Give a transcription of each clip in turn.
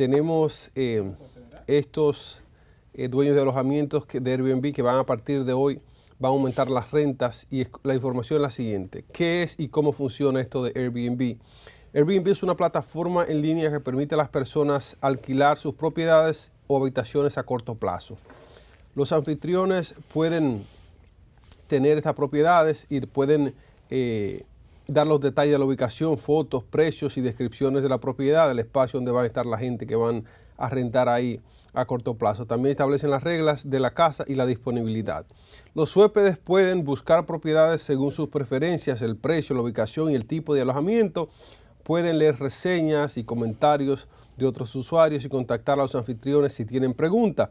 tenemos eh, estos eh, dueños de alojamientos que, de Airbnb que van a partir de hoy, van a aumentar las rentas y la información es la siguiente. ¿Qué es y cómo funciona esto de Airbnb? Airbnb es una plataforma en línea que permite a las personas alquilar sus propiedades o habitaciones a corto plazo. Los anfitriones pueden tener estas propiedades y pueden eh, dar los detalles de la ubicación, fotos, precios y descripciones de la propiedad, del espacio donde va a estar la gente que van a rentar ahí a corto plazo. También establecen las reglas de la casa y la disponibilidad. Los huéspedes pueden buscar propiedades según sus preferencias, el precio, la ubicación y el tipo de alojamiento. Pueden leer reseñas y comentarios de otros usuarios y contactar a los anfitriones si tienen preguntas.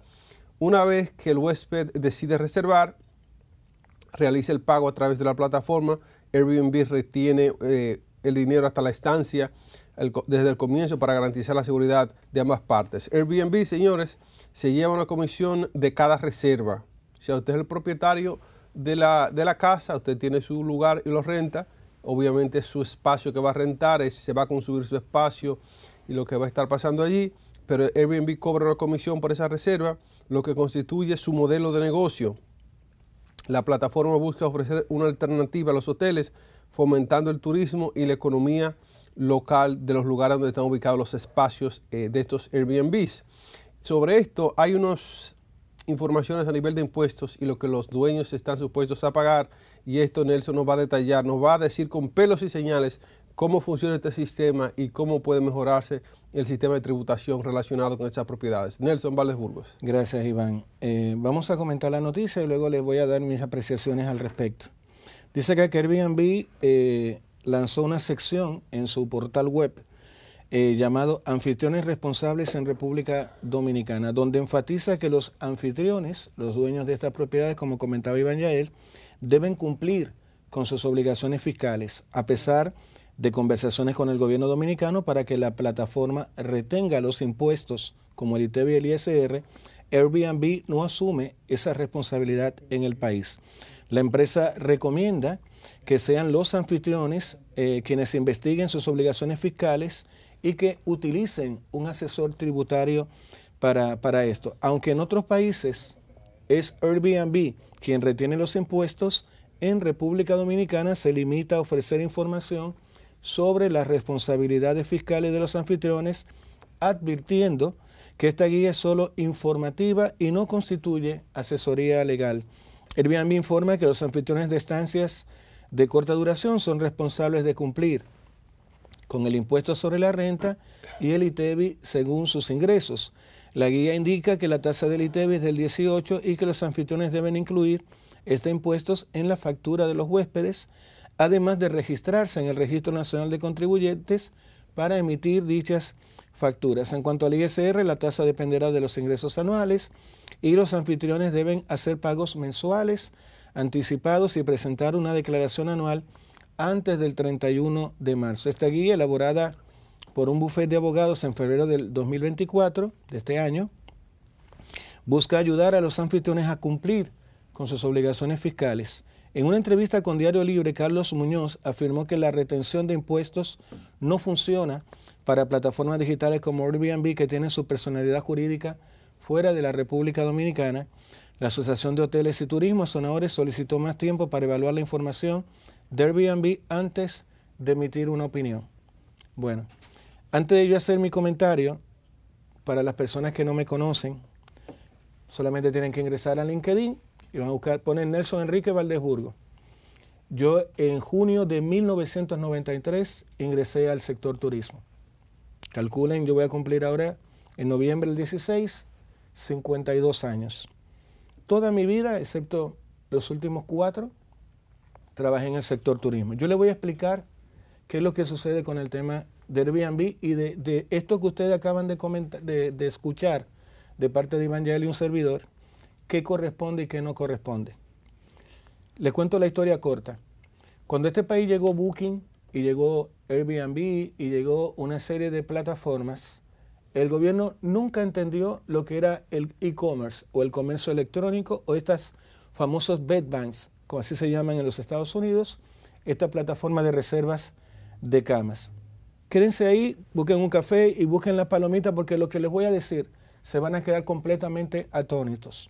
Una vez que el huésped decide reservar, realiza el pago a través de la plataforma Airbnb retiene eh, el dinero hasta la estancia desde el comienzo para garantizar la seguridad de ambas partes. Airbnb, señores, se lleva una comisión de cada reserva. Si usted es el propietario de la, casa, usted tiene su lugar y lo renta. Obviamente su espacio que va a rentar, se va a consumir su espacio y lo que va a estar pasando allí, pero Airbnb cobra una comisión por esa reserva, lo que constituye su modelo de negocio. La plataforma busca ofrecer una alternativa a los hoteles, fomentando el turismo y la economía local de los lugares donde están ubicados los espacios eh, de estos Airbnbs. Sobre esto hay unas informaciones a nivel de impuestos y lo que los dueños están supuestos a pagar y esto Nelson nos va a detallar, nos va a decir con pelos y señales cómo funciona este sistema y cómo puede mejorarse el sistema de tributación relacionado con estas propiedades. Nelson Valdes Burgos. Gracias, Iván. Eh, vamos a comentar la noticia y luego les voy a dar mis apreciaciones al respecto. Dice que Airbnb eh, lanzó una sección en su portal web eh, llamado Anfitriones Responsables en República Dominicana, donde enfatiza que los anfitriones, los dueños de estas propiedades, como comentaba Iván Yael, deben cumplir con sus obligaciones fiscales, a pesar de conversaciones con el gobierno dominicano para que la plataforma retenga los impuestos como el ITB y el ISR, Airbnb no asume esa responsabilidad en el país. La empresa recomienda que sean los anfitriones eh, quienes investiguen sus obligaciones fiscales y que utilicen un asesor tributario para, para esto. Aunque en otros países es Airbnb quien retiene los impuestos, en República Dominicana se limita a ofrecer información sobre las responsabilidades fiscales de los anfitriones, advirtiendo que esta guía es solo informativa y no constituye asesoría legal. El Airbnb informa que los anfitriones de estancias de corta duración son responsables de cumplir con el impuesto sobre la renta y el ITEBI e según sus ingresos. La guía indica que la tasa del ITEBI e es del 18 y que los anfitriones deben incluir este impuestos en la factura de los huéspedes además de registrarse en el Registro Nacional de Contribuyentes para emitir dichas facturas. En cuanto al ISR, la tasa dependerá de los ingresos anuales y los anfitriones deben hacer pagos mensuales anticipados y presentar una declaración anual antes del 31 de marzo. Esta guía, elaborada por un bufete de abogados en febrero del 2024, de este año, busca ayudar a los anfitriones a cumplir con sus obligaciones fiscales en una entrevista con Diario Libre, Carlos Muñoz afirmó que la retención de impuestos no funciona para plataformas digitales como Airbnb que tienen su personalidad jurídica fuera de la República Dominicana. La Asociación de Hoteles y Turismo Sonadores solicitó más tiempo para evaluar la información de Airbnb antes de emitir una opinión. Bueno, antes de yo hacer mi comentario, para las personas que no me conocen, solamente tienen que ingresar a LinkedIn y van a buscar, ponen Nelson Enrique Valdesburgo. Yo en junio de 1993 ingresé al sector turismo. Calculen, yo voy a cumplir ahora en noviembre del 16, 52 años. Toda mi vida, excepto los últimos cuatro, trabajé en el sector turismo. Yo les voy a explicar qué es lo que sucede con el tema de Airbnb y de, esto que ustedes acaban de, de, escuchar de parte de Iván Yael y un servidor qué corresponde y qué no corresponde. Les cuento la historia corta. Cuando este país llegó Booking y llegó Airbnb y llegó una serie de plataformas, el gobierno nunca entendió lo que era el e-commerce o el comercio electrónico o estas famosos bed banks, como así se llaman en los Estados Unidos, esta plataforma de reservas de camas. Quédense ahí, busquen un café y busquen la palomita porque lo que les voy a decir se van a quedar completamente atónitos.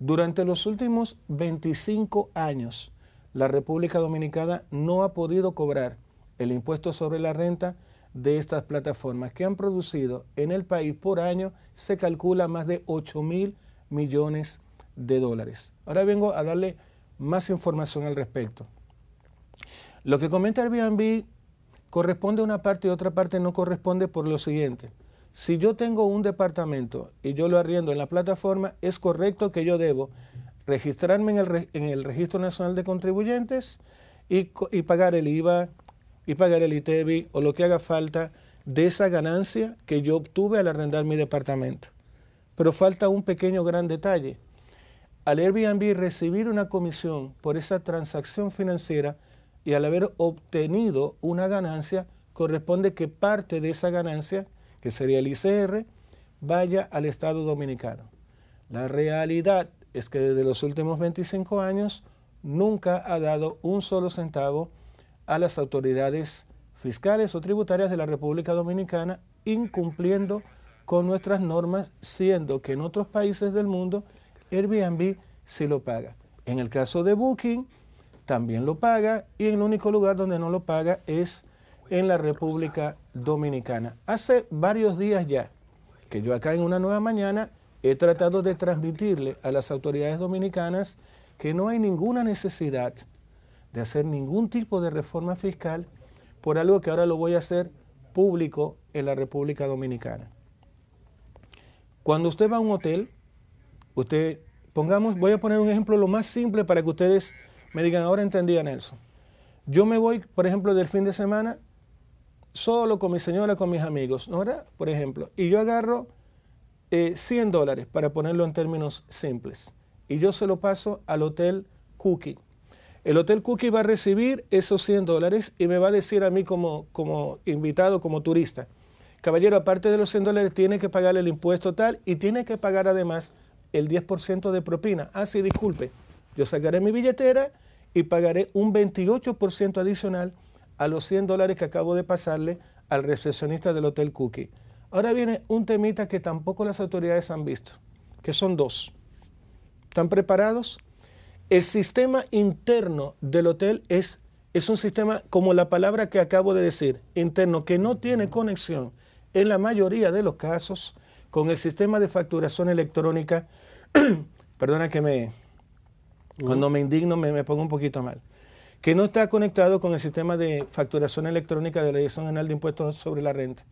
Durante los últimos 25 años, la República Dominicana no ha podido cobrar el impuesto sobre la renta de estas plataformas que han producido en el país por año se calcula más de 8 mil millones de dólares. Ahora vengo a darle más información al respecto. Lo que comenta Airbnb corresponde a una parte y otra parte no corresponde por lo siguiente si yo tengo un departamento y yo lo arriendo en la plataforma, es correcto que yo debo registrarme en el, en el Registro Nacional de Contribuyentes y, pagar el IVA y pagar el ITEBI e o lo que haga falta de esa ganancia que yo obtuve al arrendar mi departamento. Pero falta un pequeño gran detalle. Al Airbnb recibir una comisión por esa transacción financiera y al haber obtenido una ganancia, corresponde que parte de esa ganancia que sería el ICR, vaya al Estado Dominicano. La realidad es que desde los últimos 25 años nunca ha dado un solo centavo a las autoridades fiscales o tributarias de la República Dominicana, incumpliendo con nuestras normas, siendo que en otros países del mundo Airbnb sí lo paga. En el caso de Booking, también lo paga y el único lugar donde no lo paga es en la República Dominicana. Dominicana. Hace varios días ya que yo acá en una nueva mañana he tratado de transmitirle a las autoridades dominicanas que no hay ninguna necesidad de hacer ningún tipo de reforma fiscal por algo que ahora lo voy a hacer público en la República Dominicana. Cuando usted va a un hotel, usted, pongamos, voy a poner un ejemplo lo más simple para que ustedes me digan, ahora entendía Nelson. Yo me voy, por ejemplo, del fin de semana solo con mi señora, con mis amigos, ¿no era? Por ejemplo, y yo agarro 100 eh, dólares, para ponerlo en términos simples, y yo se lo paso al Hotel Cookie. El Hotel Cookie va a recibir esos 100 dólares y me va a decir a mí como, como invitado, como turista, caballero, aparte de los 100 dólares, tiene que pagar el impuesto tal y tiene que pagar además el 10% de propina. Ah, sí, disculpe, yo sacaré mi billetera y pagaré un 28% adicional a los 100 dólares que acabo de pasarle al recepcionista del Hotel Cookie. Ahora viene un temita que tampoco las autoridades han visto, que son dos. ¿Están preparados? El sistema interno del hotel es, es un sistema, como la palabra que acabo de decir, interno, que no tiene conexión en la mayoría de los casos con el sistema de facturación electrónica. Perdona que me, cuando me indigno me pongo un poquito mal que no está conectado con el sistema de facturación electrónica de la Dirección General de Impuestos sobre la Renta.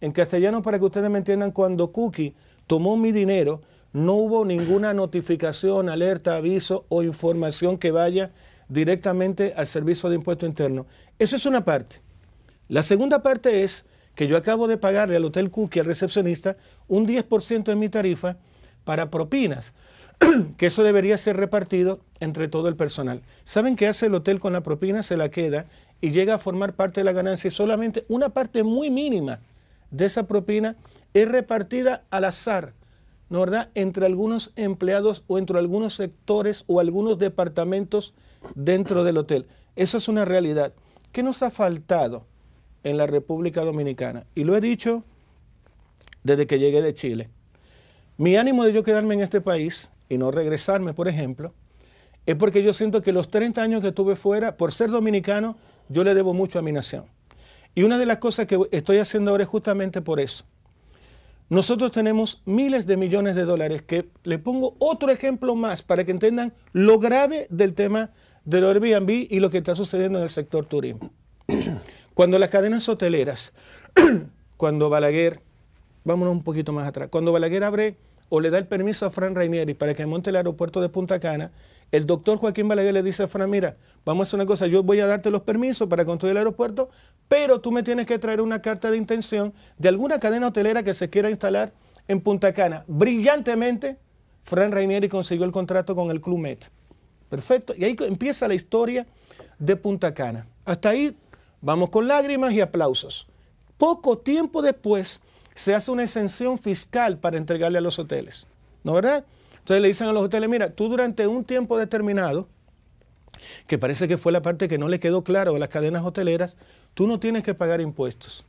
En castellano, para que ustedes me entiendan, cuando Cookie tomó mi dinero, no hubo ninguna notificación, alerta, aviso o información que vaya directamente al servicio de impuesto interno. Eso es una parte. La segunda parte es que yo acabo de pagarle al Hotel Cookie, al recepcionista, un 10% de mi tarifa para propinas. que eso debería ser repartido entre todo el personal. ¿Saben qué hace el hotel con la propina? Se la queda y llega a formar parte de la ganancia y solamente una parte muy mínima de esa propina es repartida al azar, ¿no verdad? Entre algunos empleados o entre algunos sectores o algunos departamentos dentro del hotel. Eso es una realidad. ¿Qué nos ha faltado en la República Dominicana? Y lo he dicho desde que llegué de Chile. Mi ánimo de yo quedarme en este país y no regresarme, por ejemplo, es porque yo siento que los 30 años que estuve fuera, por ser dominicano, yo le debo mucho a mi nación. Y una de las cosas que estoy haciendo ahora es justamente por eso. Nosotros tenemos miles de millones de dólares, que le pongo otro ejemplo más para que entiendan lo grave del tema del Airbnb y lo que está sucediendo en el sector turismo. Cuando las cadenas hoteleras, cuando Balaguer, vámonos un poquito más atrás, cuando Balaguer abre o le da el permiso a Fran Rainieri para que monte el aeropuerto de Punta Cana, el doctor Joaquín Balaguer le dice a Fran, mira, vamos a hacer una cosa, yo voy a darte los permisos para construir el aeropuerto, pero tú me tienes que traer una carta de intención de alguna cadena hotelera que se quiera instalar en Punta Cana. Brillantemente, Fran Rainieri consiguió el contrato con el Club Met. Perfecto. Y ahí empieza la historia de Punta Cana. Hasta ahí vamos con lágrimas y aplausos. Poco tiempo después, se hace una exención fiscal para entregarle a los hoteles, ¿no verdad? Entonces le dicen a los hoteles, mira, tú durante un tiempo determinado, que parece que fue la parte que no le quedó claro a las cadenas hoteleras, tú no tienes que pagar impuestos.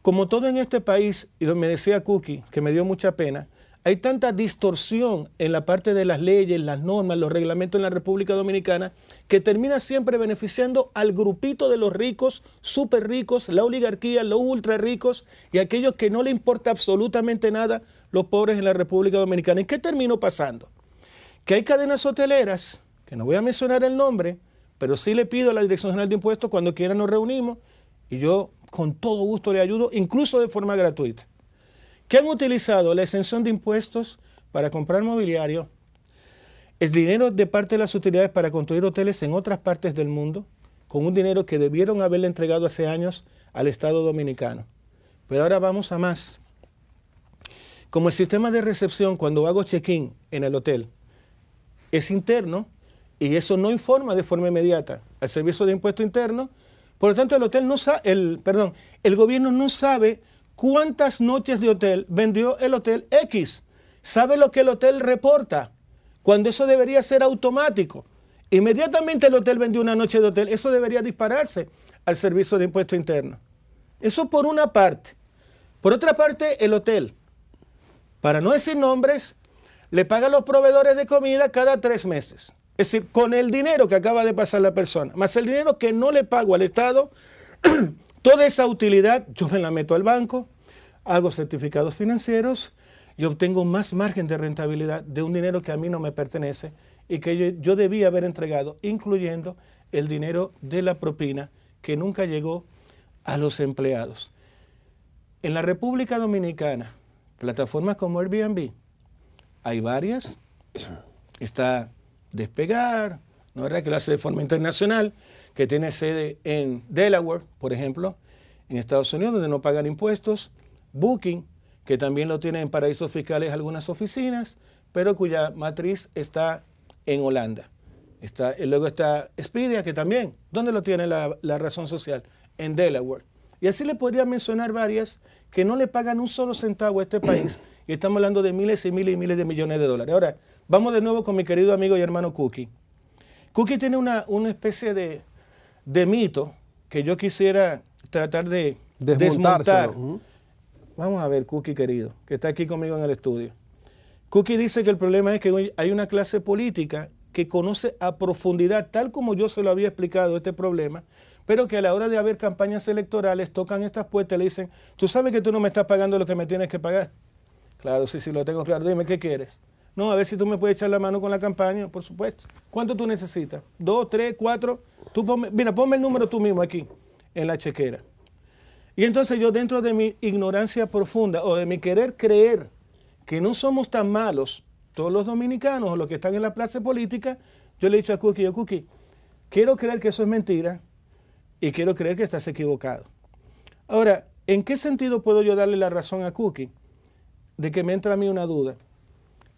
Como todo en este país, y me decía Cookie, que me dio mucha pena, hay tanta distorsión en la parte de las leyes, las normas, los reglamentos en la República Dominicana que termina siempre beneficiando al grupito de los ricos, súper ricos, la oligarquía, los ultra ricos y aquellos que no le importa absolutamente nada los pobres en la República Dominicana. ¿Y qué terminó pasando? Que hay cadenas hoteleras, que no voy a mencionar el nombre, pero sí le pido a la Dirección General de Impuestos cuando quiera nos reunimos y yo con todo gusto le ayudo, incluso de forma gratuita que han utilizado la exención de impuestos para comprar mobiliario, es dinero de parte de las utilidades para construir hoteles en otras partes del mundo, con un dinero que debieron haberle entregado hace años al Estado dominicano. Pero ahora vamos a más. Como el sistema de recepción cuando hago check-in en el hotel es interno y eso no informa de forma inmediata al servicio de impuesto interno, por lo tanto el hotel no sabe, el, perdón, el gobierno no sabe cuántas noches de hotel vendió el hotel X. ¿Sabe lo que el hotel reporta? Cuando eso debería ser automático. Inmediatamente el hotel vendió una noche de hotel, eso debería dispararse al servicio de impuesto interno. Eso por una parte. Por otra parte, el hotel, para no decir nombres, le paga a los proveedores de comida cada tres meses. Es decir, con el dinero que acaba de pasar la persona, más el dinero que no le pago al Estado, Toda esa utilidad yo me la meto al banco, hago certificados financieros y obtengo más margen de rentabilidad de un dinero que a mí no me pertenece y que yo, debía haber entregado, incluyendo el dinero de la propina que nunca llegó a los empleados. En la República Dominicana, plataformas como Airbnb, hay varias. Está Despegar, ¿no era Que lo hace de forma internacional que tiene sede en Delaware, por ejemplo, en Estados Unidos, donde no pagan impuestos, Booking, que también lo tiene en paraísos fiscales algunas oficinas, pero cuya matriz está en Holanda. luego está Expedia, que también, ¿dónde lo tiene la, razón social? En Delaware. Y así le podría mencionar varias que no le pagan un solo centavo a este país y estamos hablando de miles y miles y miles de millones de dólares. Ahora, vamos de nuevo con mi querido amigo y hermano Cookie. Cookie tiene una especie de de mito, que yo quisiera tratar de desmontar. Vamos a ver, Cookie querido, que está aquí conmigo en el estudio. Cookie dice que el problema es que hay una clase política que conoce a profundidad, tal como yo se lo había explicado, este problema, pero que a la hora de haber campañas electorales tocan estas puertas y le dicen, tú sabes que tú no me estás pagando lo que me tienes que pagar. Claro, sí, sí, lo tengo claro, dime qué quieres. No, a ver si tú me puedes echar la mano con la campaña, por supuesto. ¿Cuánto tú necesitas? ¿Dos, tres, cuatro? Tú mira, ponme el número tú mismo aquí, en la chequera. Y entonces yo dentro de mi ignorancia profunda o de mi querer creer que no somos tan malos, todos los dominicanos o los que están en la plaza política, yo le he dicho a Cookie, yo Cookie, quiero creer que eso es mentira y quiero creer que estás equivocado. Ahora, ¿en qué sentido puedo yo darle la razón a Cookie de que me entra a mí una duda?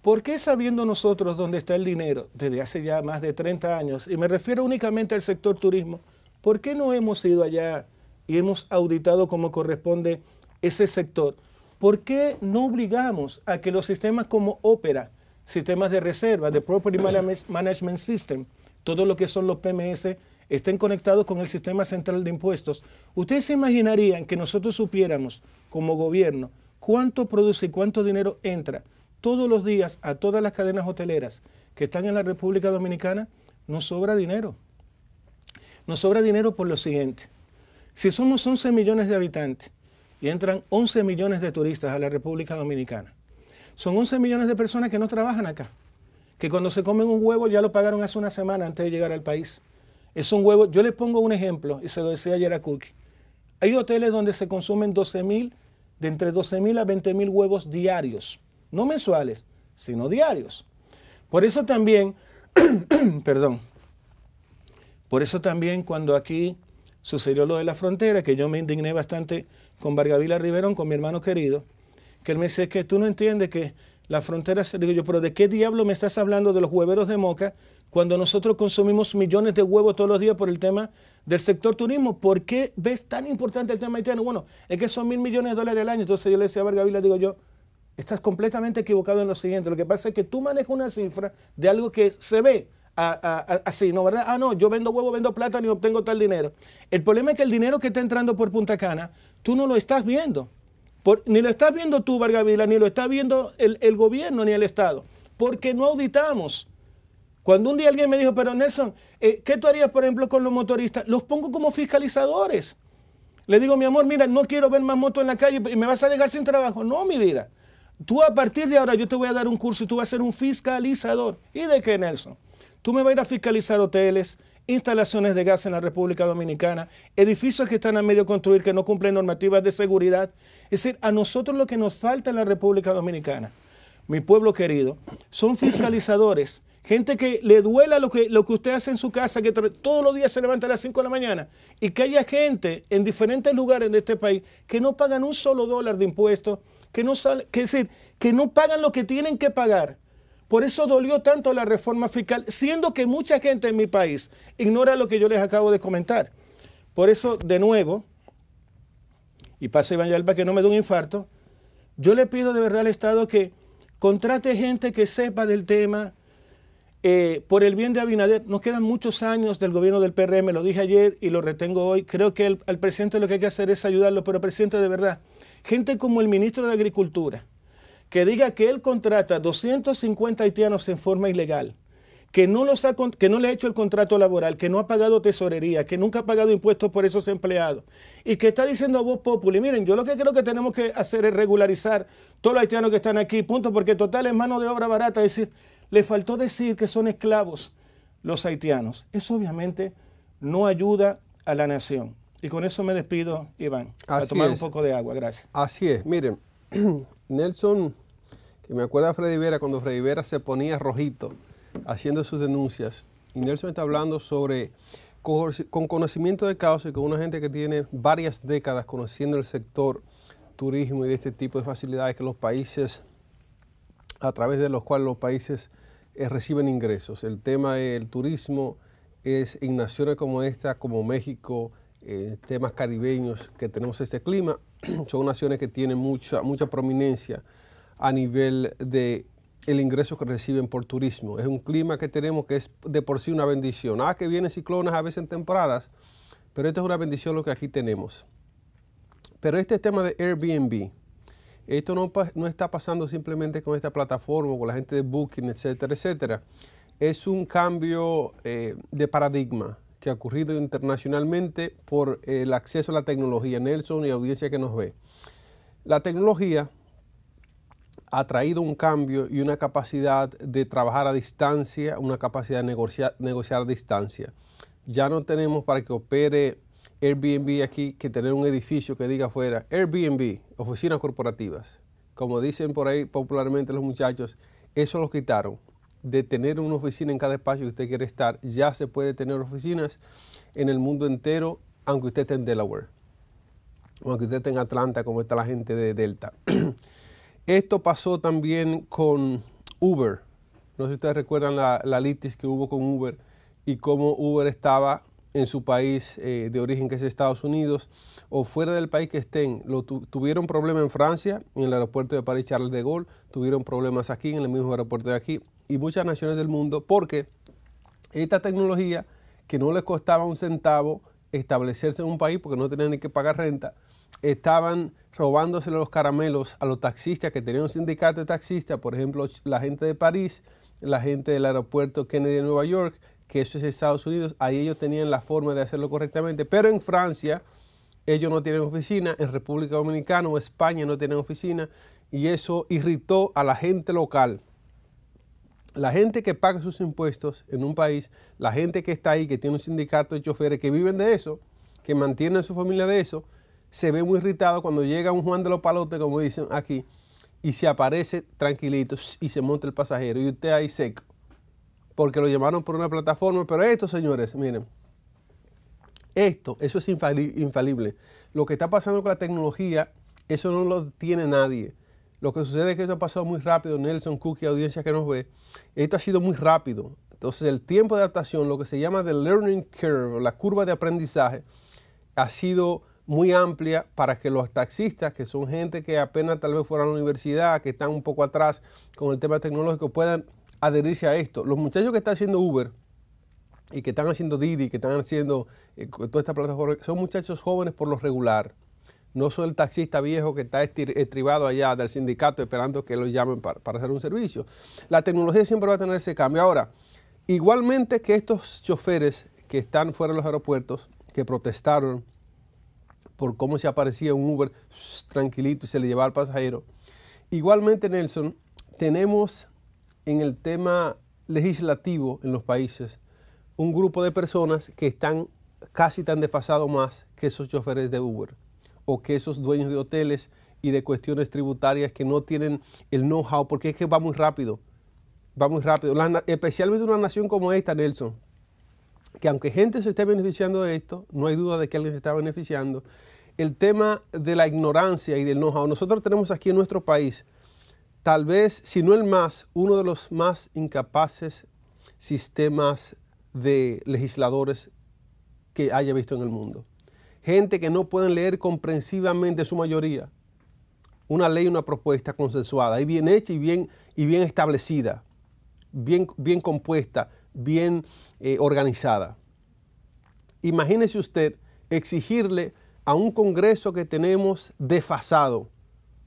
¿Por qué sabiendo nosotros dónde está el dinero desde hace ya más de 30 años, y me refiero únicamente al sector turismo, ¿por qué no hemos ido allá y hemos auditado como corresponde ese sector? ¿Por qué no obligamos a que los sistemas como Opera, sistemas de reserva, de Property Management System, todo lo que son los PMS, estén conectados con el sistema central de impuestos? ¿Ustedes se imaginarían que nosotros supiéramos como gobierno cuánto produce y cuánto dinero entra? todos los días a todas las cadenas hoteleras que están en la República Dominicana, nos sobra dinero. Nos sobra dinero por lo siguiente. Si somos 11 millones de habitantes y entran 11 millones de turistas a la República Dominicana, son 11 millones de personas que no trabajan acá, que cuando se comen un huevo ya lo pagaron hace una semana antes de llegar al país. Es un huevo, yo les pongo un ejemplo y se lo decía ayer a Cookie. Hay hoteles donde se consumen 12 mil, de entre 12 mil a 20 mil huevos diarios no mensuales, sino diarios. Por eso también, perdón, por eso también cuando aquí sucedió lo de la frontera, que yo me indigné bastante con Vargavila Riverón, con mi hermano querido, que él me dice que tú no entiendes que la frontera Digo yo, pero ¿de qué diablo me estás hablando de los hueveros de Moca cuando nosotros consumimos millones de huevos todos los días por el tema del sector turismo? ¿Por qué ves tan importante el tema haitiano? Bueno, es que son mil millones de dólares al año. Entonces yo le decía a Vargavila, digo yo, Estás completamente equivocado en lo siguiente. Lo que pasa es que tú manejas una cifra de algo que se ve así, ¿no? ¿Verdad? Ah, no, yo vendo huevo, vendo plata y obtengo tal dinero. El problema es que el dinero que está entrando por Punta Cana, tú no lo estás viendo. ni lo estás viendo tú, Vargavila, ni lo está viendo el, gobierno ni el Estado. Porque no auditamos. Cuando un día alguien me dijo, pero Nelson, eh, ¿qué tú harías, por ejemplo, con los motoristas? Los pongo como fiscalizadores. Le digo, mi amor, mira, no quiero ver más motos en la calle y me vas a dejar sin trabajo. No, mi vida. Tú a partir de ahora yo te voy a dar un curso y tú vas a ser un fiscalizador. ¿Y de qué, Nelson? Tú me vas a ir a fiscalizar hoteles, instalaciones de gas en la República Dominicana, edificios que están a medio construir que no cumplen normativas de seguridad. Es decir, a nosotros lo que nos falta en la República Dominicana, mi pueblo querido, son fiscalizadores. Gente que le duela lo que, lo que usted hace en su casa, que todos los días se levanta a las 5 de la mañana, y que haya gente en diferentes lugares de este país que no pagan un solo dólar de impuestos que no, decir, que no pagan lo que tienen que pagar. Por eso dolió tanto la reforma fiscal, siendo que mucha gente en mi país ignora lo que yo les acabo de comentar. Por eso, de nuevo, y pase Iván Yalba que no me dé un infarto, yo le pido de verdad al Estado que contrate gente que sepa del tema, eh, por el bien de Abinader, nos quedan muchos años del gobierno del PRM, lo dije ayer y lo retengo hoy. Creo que al presidente lo que hay que hacer es ayudarlo, pero presidente, de verdad, Gente como el ministro de Agricultura, que diga que él contrata 250 haitianos en forma ilegal, que no, que no le ha hecho el contrato laboral, que no ha pagado tesorería, que nunca ha pagado impuestos por esos empleados, y que está diciendo a vos populi, miren, yo lo que creo que tenemos que hacer es regularizar todos los haitianos que están aquí, punto, porque total es mano de obra barata, es decir, le faltó decir que son esclavos los haitianos. Eso obviamente no ayuda a la nación. Y con eso me despido, Iván. a tomar un poco de agua, gracias. Así es, miren, Nelson, que me acuerda a Freddy Vera cuando Freddy Vera se ponía rojito haciendo sus denuncias. Y Nelson está hablando sobre con conocimiento de causa y con una gente que tiene varias décadas conociendo el sector turismo y de este tipo de facilidades que los países, a través de los cuales los países eh, reciben ingresos. El tema del turismo es en naciones como esta, como México, eh, temas caribeños que tenemos este clima, son naciones que tienen mucha, mucha prominencia a nivel de el ingreso que reciben por turismo. Es un clima que tenemos que es de por sí una bendición. Ah, que vienen ciclones a veces en temporadas, pero esto es una bendición lo que aquí tenemos. Pero este tema de Airbnb, esto no, no está pasando simplemente con esta plataforma, con la gente de Booking, etcétera, etcétera. Es un cambio eh, de paradigma que ha ocurrido internacionalmente por el acceso a la tecnología. Nelson y audiencia que nos ve. La tecnología ha traído un cambio y una capacidad de trabajar a distancia, una capacidad de negociar, a distancia. Ya no tenemos para que opere Airbnb aquí que tener un edificio que diga fuera Airbnb, oficinas corporativas. Como dicen por ahí popularmente los muchachos, eso lo quitaron de tener una oficina en cada espacio que usted quiere estar. Ya se puede tener oficinas en el mundo entero, aunque usted esté en Delaware, o aunque usted esté en Atlanta, como está la gente de Delta. Esto pasó también con Uber. No sé si ustedes recuerdan la, litis que hubo con Uber y cómo Uber estaba en su país eh, de origen, que es Estados Unidos, o fuera del país que estén. Lo tuvieron problemas en Francia, en el aeropuerto de París Charles de Gaulle, tuvieron problemas aquí, en el mismo aeropuerto de aquí, y muchas naciones del mundo porque esta tecnología que no les costaba un centavo establecerse en un país porque no tenían ni que pagar renta, estaban robándose los caramelos a los taxistas que tenían un sindicato de taxistas, por ejemplo, la gente de París, la gente del aeropuerto Kennedy de Nueva York, que eso es Estados Unidos, ahí ellos tenían la forma de hacerlo correctamente, pero en Francia ellos no tienen oficina, en República Dominicana o España no tienen oficina, y eso irritó a la gente local la gente que paga sus impuestos en un país, la gente que está ahí, que tiene un sindicato de choferes, que viven de eso, que mantienen a su familia de eso, se ve muy irritado cuando llega un Juan de los Palotes, como dicen aquí, y se aparece tranquilito y se monta el pasajero y usted ahí seco, porque lo llamaron por una plataforma. Pero esto, señores, miren, esto, eso es infalible. Lo que está pasando con la tecnología, eso no lo tiene nadie. Lo que sucede es que esto ha pasado muy rápido, Nelson, Cookie, audiencia que nos ve. Esto ha sido muy rápido. Entonces el tiempo de adaptación, lo que se llama the learning curve, la curva de aprendizaje, ha sido muy amplia para que los taxistas, que son gente que apenas tal vez fueron a la universidad, que están un poco atrás con el tema tecnológico, puedan adherirse a esto. Los muchachos que están haciendo Uber y que están haciendo Didi, que están haciendo eh, toda esta plataforma, son muchachos jóvenes por lo regular no soy el taxista viejo que está estribado allá del sindicato esperando que lo llamen para, hacer un servicio. La tecnología siempre va a tener ese cambio. Ahora, igualmente que estos choferes que están fuera de los aeropuertos, que protestaron por cómo se aparecía un Uber tranquilito y se le llevaba al pasajero, igualmente Nelson, tenemos en el tema legislativo en los países un grupo de personas que están casi tan desfasados más que esos choferes de Uber o que esos dueños de hoteles y de cuestiones tributarias que no tienen el know-how, porque es que va muy rápido, va muy rápido, La, especialmente una nación como esta, Nelson, que aunque gente se esté beneficiando de esto, no hay duda de que alguien se está beneficiando, el tema de la ignorancia y del know-how, nosotros tenemos aquí en nuestro país, tal vez, si no el más, uno de los más incapaces sistemas de legisladores que haya visto en el mundo gente que no pueden leer comprensivamente su mayoría. Una ley, una propuesta consensuada y bien hecha y bien, y bien establecida, bien, bien compuesta, bien eh, organizada. Imagínese usted exigirle a un Congreso que tenemos desfasado,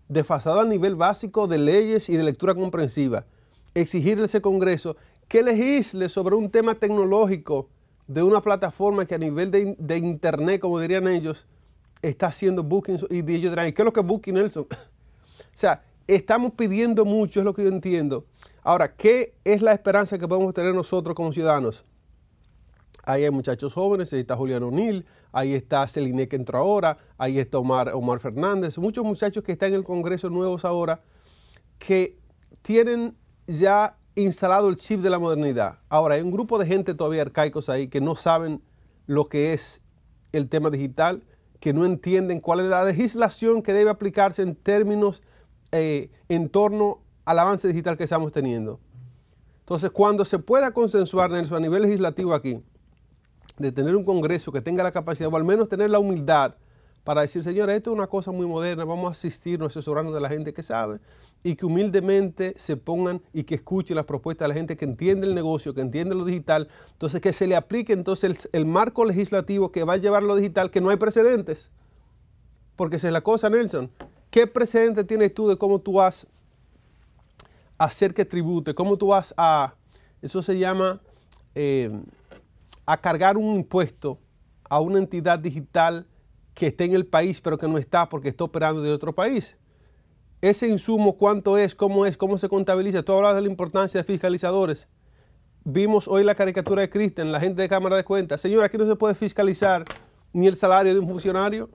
desfasado al nivel básico de leyes y de lectura comprensiva, exigirle a ese Congreso que legisle sobre un tema tecnológico de una plataforma que a nivel de, internet, como dirían ellos, está haciendo Booking y ellos dirán, qué es lo que es Booking Nelson? o sea, estamos pidiendo mucho, es lo que yo entiendo. Ahora, ¿qué es la esperanza que podemos tener nosotros como ciudadanos? Ahí hay muchachos jóvenes, ahí está Julián O'Neill, ahí está Celine que entró ahora, ahí está Omar Fernández, muchos muchachos que están en el Congreso nuevos ahora, que tienen ya instalado el chip de la modernidad. Ahora, hay un grupo de gente todavía arcaicos ahí que no saben lo que es el tema digital, que no entienden cuál es la legislación que debe aplicarse en términos, eh, en torno al avance digital que estamos teniendo. Entonces, cuando se pueda consensuar, a nivel legislativo aquí, de tener un Congreso que tenga la capacidad, o al menos tener la humildad para decir, señores, esto es una cosa muy moderna, vamos a asistirnos, asesorarnos de la gente que sabe, y que humildemente se pongan y que escuchen las propuestas de la gente que entiende el negocio, que entiende lo digital, entonces que se le aplique entonces el, marco legislativo que va a llevar lo digital, que no hay precedentes. Porque esa es la cosa, Nelson. ¿Qué precedente tienes tú de cómo tú vas a hacer que tribute? ¿Cómo tú vas a, eso se llama, eh, a cargar un impuesto a una entidad digital que esté en el país pero que no está porque está operando de otro país? ese insumo, cuánto es, cómo es, cómo se contabiliza. Tú hablas de la importancia de fiscalizadores. Vimos hoy la caricatura de Kristen, la gente de Cámara de Cuentas. Señora, aquí no se puede fiscalizar ni el salario de un funcionario.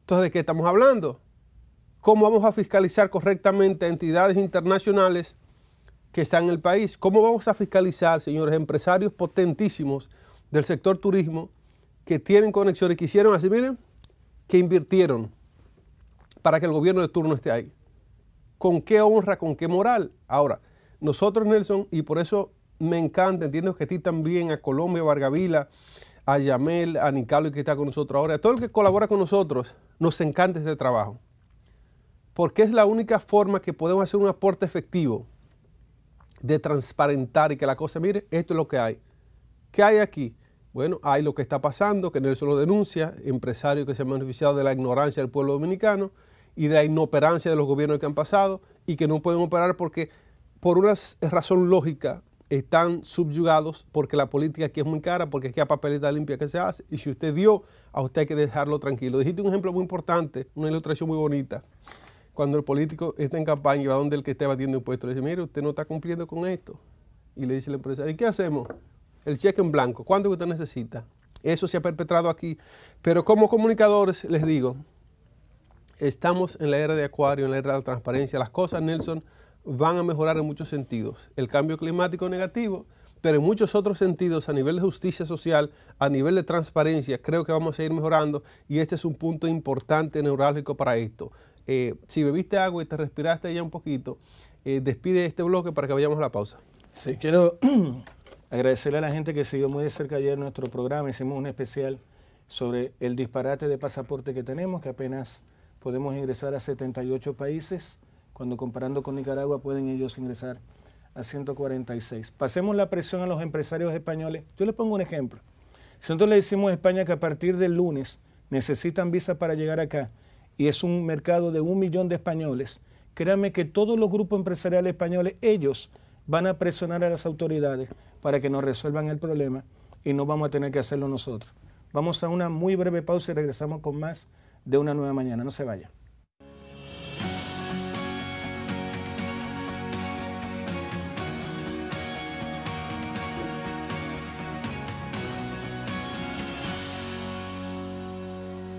Entonces, ¿de qué estamos hablando? ¿Cómo vamos a fiscalizar correctamente a entidades internacionales que están en el país? ¿Cómo vamos a fiscalizar, señores, empresarios potentísimos del sector turismo que tienen conexiones, que hicieron así, miren, que invirtieron? para que el gobierno de turno esté ahí. ¿Con qué honra, con qué moral? Ahora, nosotros, Nelson, y por eso me encanta, entiendo que a ti también, a Colombia, a Vargavila, a Yamel, a Nicalo que está con nosotros ahora, a todo el que colabora con nosotros, nos encanta este trabajo. Porque es la única forma que podemos hacer un aporte efectivo de transparentar y que la cosa, mire, esto es lo que hay. ¿Qué hay aquí? Bueno, hay lo que está pasando, que Nelson lo denuncia, empresario que se ha beneficiado de la ignorancia del pueblo dominicano, y de la inoperancia de los gobiernos que han pasado y que no pueden operar porque por una razón lógica están subyugados porque la política aquí es muy cara, porque aquí hay papelita limpia que se hace y si usted dio, a usted hay que dejarlo tranquilo. Dijiste un ejemplo muy importante, una ilustración muy bonita. Cuando el político está en campaña y va donde el que está batiendo impuestos, le dice, mire, usted no está cumpliendo con esto. Y le dice el empresario, ¿y qué hacemos? El cheque en blanco, ¿cuánto usted necesita? Eso se ha perpetrado aquí. Pero como comunicadores les digo, Estamos en la era de Acuario, en la era de la transparencia. Las cosas, Nelson, van a mejorar en muchos sentidos. El cambio climático negativo, pero en muchos otros sentidos, a nivel de justicia social, a nivel de transparencia, creo que vamos a ir mejorando y este es un punto importante neurálgico para esto. Eh, si bebiste agua y te respiraste ya un poquito, eh, despide este bloque para que vayamos a la pausa. Sí, quiero agradecerle a la gente que siguió muy de cerca ayer nuestro programa. Hicimos un especial sobre el disparate de pasaporte que tenemos, que apenas podemos ingresar a 78 países, cuando comparando con Nicaragua pueden ellos ingresar a 146. Pasemos la presión a los empresarios españoles. Yo les pongo un ejemplo. Si nosotros le decimos a España que a partir del lunes necesitan visa para llegar acá y es un mercado de un millón de españoles, créanme que todos los grupos empresariales españoles, ellos van a presionar a las autoridades para que nos resuelvan el problema y no vamos a tener que hacerlo nosotros. Vamos a una muy breve pausa y regresamos con más de una nueva mañana. No se vaya.